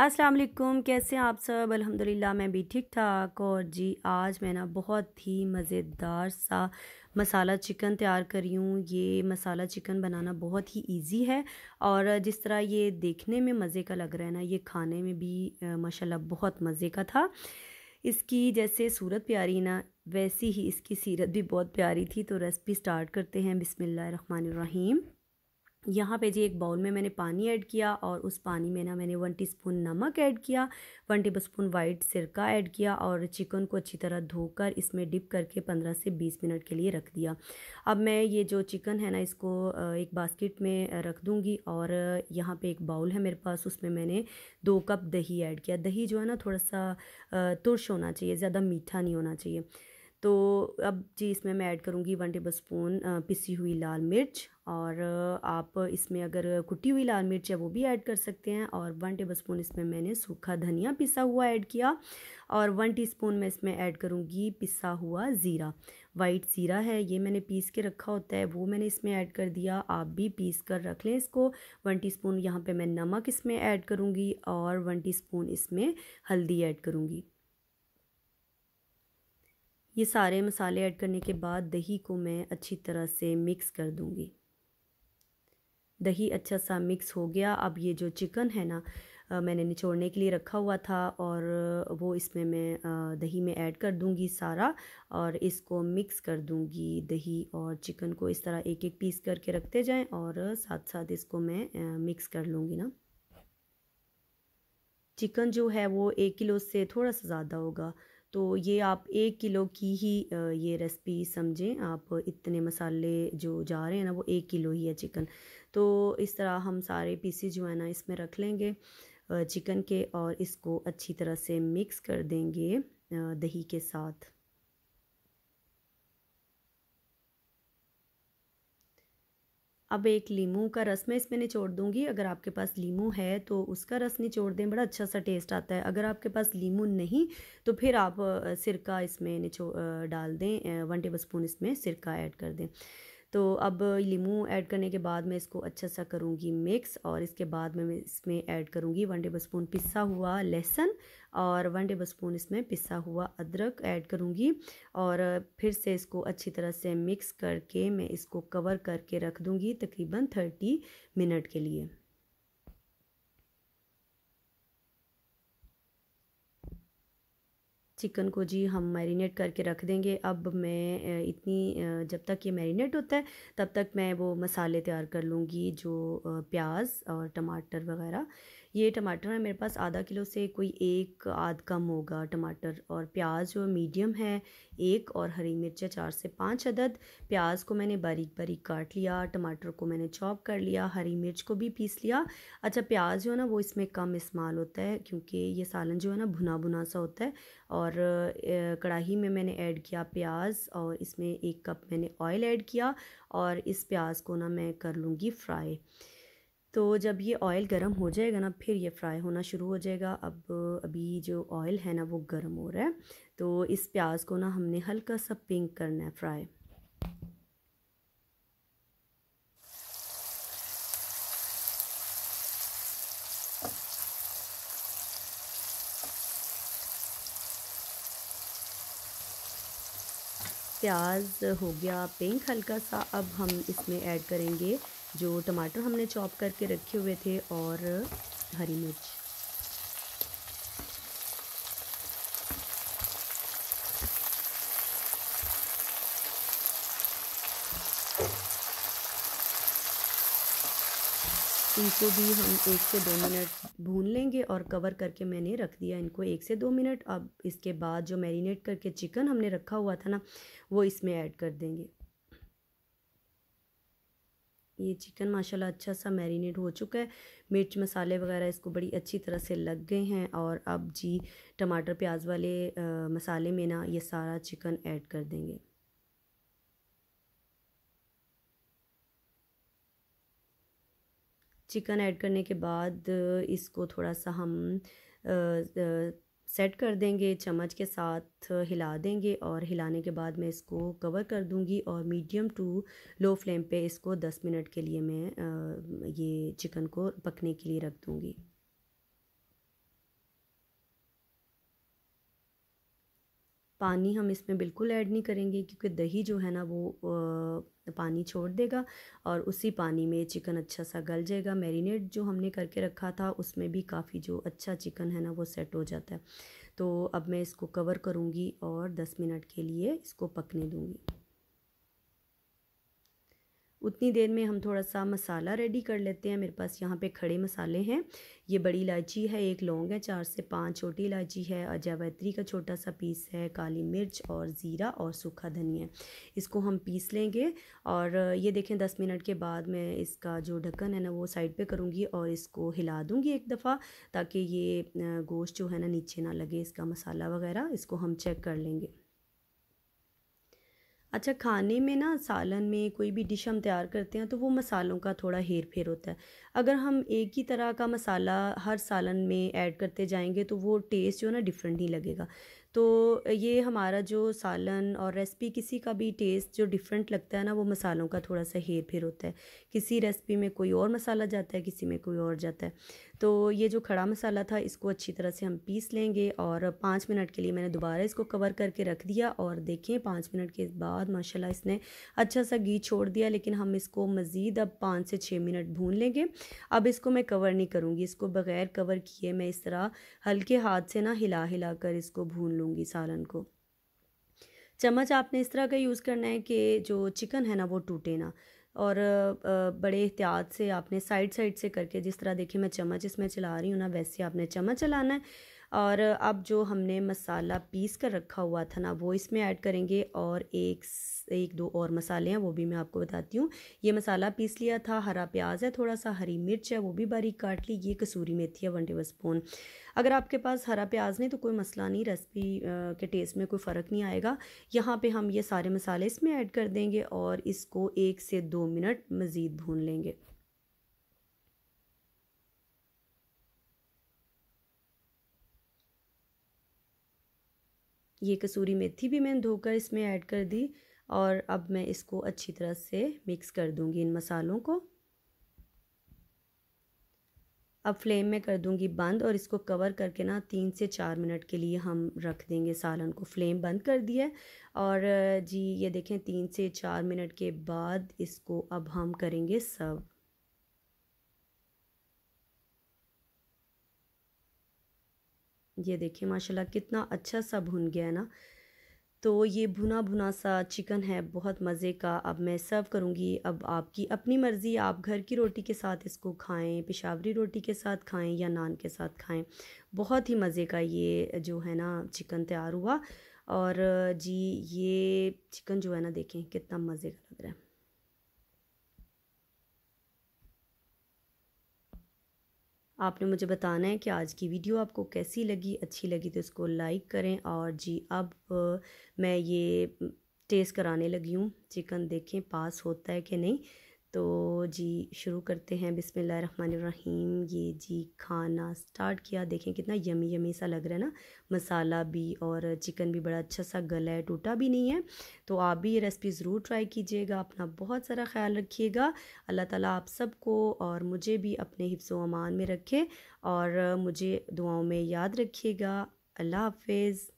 अस्सलाम वालेकुम कैसे हैं आप सब अल्हम्दुलिल्लाह मैं भी ठीक ठाक और जी आज मैं ना बहुत ही मज़ेदार सा मसाला चिकन तैयार करी हूँ ये मसाला चिकन बनाना बहुत ही इजी है और जिस तरह ये देखने में मज़े का लग रहा है ना ये खाने में भी माशाल्लाह बहुत मज़े का था इसकी जैसे सूरत प्यारी ना वैसी ही इसकी सीरत भी बहुत प्यारी थी तो रेसिपी स्टार्ट करते हैं बिसमीम यहाँ पे जी एक बाउल में मैंने पानी ऐड किया और उस पानी में ना मैंने वन टीस्पून नमक ऐड किया वन टेबल स्पून वाइट सिरका ऐड किया और चिकन को अच्छी तरह धोकर इसमें डिप करके पंद्रह से बीस मिनट के लिए रख दिया अब मैं ये जो चिकन है ना इसको एक बास्केट में रख दूँगी और यहाँ पे एक बाउल है मेरे पास उसमें मैंने दो कप दही ऐड किया दही जो है ना थोड़ा सा तुरश होना चाहिए ज़्यादा मीठा नहीं होना चाहिए तो अब जी इसमें मैं ऐड करूँगी वन टेबल स्पून पिसी हुई लाल मिर्च और आप इसमें अगर कुटी हुई लाल मिर्च है वो भी ऐड कर सकते हैं और वन टेबल स्पून इसमें मैंने सूखा धनिया पिसा हुआ ऐड किया और वन टीस्पून मैं इसमें ऐड करूँगी पिसा हुआ ज़ीरा वाइट ज़ीरा है ये मैंने पीस के रखा होता है वो मैंने इसमें ऐड कर दिया आप भी पीस कर रख लें इसको वन टी स्पून यहाँ मैं नमक इसमें ऐड करूँगी और वन टी इसमें हल्दी ऐड करूँगी ये सारे मसाले ऐड करने के बाद दही को मैं अच्छी तरह से मिक्स कर दूँगी दही अच्छा सा मिक्स हो गया अब ये जो चिकन है ना मैंने निचोड़ने के लिए रखा हुआ था और वो इसमें मैं दही में ऐड कर दूँगी सारा और इसको मिक्स कर दूँगी दही और चिकन को इस तरह एक एक पीस करके रखते जाएं और साथ साथ इसको मैं मिक्स कर लूँगी ना चिकन जो है वो एक किलो से थोड़ा सा ज़्यादा होगा तो ये आप एक किलो की ही ये रेसिपी समझें आप इतने मसाले जो जा रहे हैं ना वो एक किलो ही है चिकन तो इस तरह हम सारे पीसी जो है ना इसमें रख लेंगे चिकन के और इसको अच्छी तरह से मिक्स कर देंगे दही के साथ अब एक लीमू का रस मैं इसमें निचोड़ दूंगी अगर आपके पास लीमू है तो उसका रस निचोड़ दें बड़ा अच्छा सा टेस्ट आता है अगर आपके पास लीमू नहीं तो फिर आप सिरका इसमें निचो डाल दें वन टेबल स्पून इसमें सिरका ऐड कर दें तो अब लीमू ऐड करने के बाद मैं इसको अच्छा सा करूँगी मिक्स और इसके बाद मैं इसमें ऐड करूँगी वन टेबल स्पून पिसा हुआ लहसुन और वन टेबल स्पून इसमें पिसा हुआ अदरक ऐड करूँगी और फिर से इसको अच्छी तरह से मिक्स करके मैं इसको कवर करके रख दूँगी तकरीबन थर्टी मिनट के लिए चिकन को जी हम मैरिनेट करके रख देंगे अब मैं इतनी जब तक ये मैरिनेट होता है तब तक मैं वो मसाले तैयार कर लूँगी जो प्याज और टमाटर वगैरह ये टमाटर है मेरे पास आधा किलो से कोई एक आध कम होगा टमाटर और प्याज जो मीडियम है एक और हरी मिर्चें चार से पाँच अदद प्याज को मैंने बारीक बारीक काट लिया टमाटर को मैंने चॉप कर लिया हरी मिर्च को भी पीस लिया अच्छा प्याज जो है ना वो इसमें कम इस्तेमाल होता है क्योंकि ये सालन जो है ना भुना भुना सा होता है और कढ़ाही में मैंने ऐड किया प्याज और इसमें एक कप मैंने ऑयल ऐड किया और इस प्याज को ना मैं कर लूँगी फ्राई तो जब ये ऑयल गर्म हो जाएगा ना फिर ये फ्राई होना शुरू हो जाएगा अब अभी जो ऑयल है ना वो गर्म हो रहा है तो इस प्याज को ना हमने हल्का सा पिंक करना है फ्राई प्याज हो गया पिंक हल्का सा अब हम इसमें ऐड करेंगे जो टमाटर हमने चॉप करके रखे हुए थे और हरी मिर्च इनको भी हम एक से दो मिनट भून लेंगे और कवर करके मैंने रख दिया इनको एक से दो मिनट अब इसके बाद जो मैरिनेट करके चिकन हमने रखा हुआ था ना वो इसमें ऐड कर देंगे ये चिकन माशाल्लाह अच्छा सा मैरिनेट हो चुका है मिर्च मसाले वगैरह इसको बड़ी अच्छी तरह से लग गए हैं और अब जी टमाटर प्याज वाले आ, मसाले में ना ये सारा चिकन ऐड कर देंगे चिकन ऐड करने के बाद इसको थोड़ा सा हम आ, आ, सेट कर देंगे चम्मच के साथ हिला देंगे और हिलाने के बाद मैं इसको कवर कर दूंगी और मीडियम टू लो फ्लेम पे इसको 10 मिनट के लिए मैं ये चिकन को पकने के लिए रख दूंगी पानी हम इसमें बिल्कुल ऐड नहीं करेंगे क्योंकि दही जो है ना वो पानी छोड़ देगा और उसी पानी में चिकन अच्छा सा गल जाएगा मैरिनेट जो हमने करके रखा था उसमें भी काफ़ी जो अच्छा चिकन है ना वो सेट हो जाता है तो अब मैं इसको कवर करूँगी और दस मिनट के लिए इसको पकने दूँगी उतनी देर में हम थोड़ा सा मसाला रेडी कर लेते हैं मेरे पास यहाँ पे खड़े मसाले हैं ये बड़ी इलायची है एक लौंग है चार से पाँच छोटी इलायची है अजावैत्री का छोटा सा पीस है काली मिर्च और ज़ीरा और सूखा धनिया इसको हम पीस लेंगे और ये देखें दस मिनट के बाद मैं इसका जो ढक्कन है ना वो साइड पर करूँगी और इसको हिला दूँगी एक दफ़ा ताकि ये गोश्त जो है ना नीचे ना लगे इसका मसाला वगैरह इसको हम चेक कर लेंगे अच्छा खाने में ना सालन में कोई भी डिश हम तैयार करते हैं तो वो मसालों का थोड़ा हेर फेर होता है अगर हम एक ही तरह का मसाला हर सालन में ऐड करते जाएंगे तो वो टेस्ट जो है ना डिफरेंट नहीं लगेगा तो ये हमारा जो सालन और रेसिपी किसी का भी टेस्ट जो डिफरेंट लगता है ना वो मसालों का थोड़ा सा हेर फेर होता है किसी रेसिपी में कोई और मसाला जाता है किसी में कोई और जाता है तो ये जो खड़ा मसाला था इसको अच्छी तरह से हम पीस लेंगे और पाँच मिनट के लिए मैंने दोबारा इसको कवर करके रख दिया और देखें पाँच मिनट के बाद माशाल्लाह इसने अच्छा सा घी छोड़ दिया लेकिन हम इसको मज़ीद अब पाँच से छः मिनट भून लेंगे अब इसको मैं कवर नहीं करूँगी इसको बग़ैर कवर किए मैं इस तरह हल्के हाथ से ना हिला हिला कर इसको भून लूँगी सालन को चम्मच आपने इस तरह का यूज़ करना है कि जो चिकन है ना वो टूटे ना और बड़े एहतियात से आपने साइड साइड से करके जिस तरह देखिए मैं चम्मच इसमें चला रही हूँ ना वैसे आपने चम्मच चलाना है और अब जो हमने मसाला पीस कर रखा हुआ था ना वो इसमें ऐड करेंगे और एक एक दो और मसाले हैं वो भी मैं आपको बताती हूँ ये मसाला पीस लिया था हरा प्याज है थोड़ा सा हरी मिर्च है वो भी बारीक काट ली ये कसूरी मेथी है वन टेबल स्पून अगर आपके पास हरा प्याज नहीं तो कोई मसला नहीं रेसिपी के टेस्ट में कोई फ़र्क नहीं आएगा यहाँ पे हम ये सारे मसाले इसमें ऐड कर देंगे और इसको एक से दो मिनट मज़ीद भून लेंगे ये कसूरी मेथी भी मैंने धोकर इसमें ऐड कर दी और अब मैं इसको अच्छी तरह से मिक्स कर दूंगी इन मसालों को अब फ्लेम में कर दूंगी बंद और इसको कवर करके ना तीन से चार मिनट के लिए हम रख देंगे सालन को फ्लेम बंद कर दिया और जी ये देखें तीन से चार मिनट के बाद इसको अब हम करेंगे सर्व ये देखिए माशाल्लाह कितना अच्छा सा भुन गया है ना तो ये भुना भुना सा चिकन है बहुत मज़े का अब मैं सर्व करूँगी अब आपकी अपनी मर्ज़ी आप घर की रोटी के साथ इसको खाएं पेशावरी रोटी के साथ खाएं या नान के साथ खाएं बहुत ही मज़े का ये जो है ना चिकन तैयार हुआ और जी ये चिकन जो है ना देखें कितना मज़े का लग रहा है आपने मुझे बताना है कि आज की वीडियो आपको कैसी लगी अच्छी लगी तो इसको लाइक करें और जी अब मैं ये टेस्ट कराने लगी हूँ चिकन देखें पास होता है कि नहीं तो जी शुरू करते हैं बिसमीम ये जी खाना स्टार्ट किया देखें कितना यमी यमी सा लग रहा है ना मसाला भी और चिकन भी बड़ा अच्छा सा गला है टूटा भी नहीं है तो आप भी ये रेसिपी ज़रूर ट्राई कीजिएगा अपना बहुत सारा ख्याल रखिएगा अल्लाह ताला आप सबको और मुझे भी अपने हिफ्स अमान में रखे और मुझे दुआओं में याद रखिएगा अल्लाह हाफिज़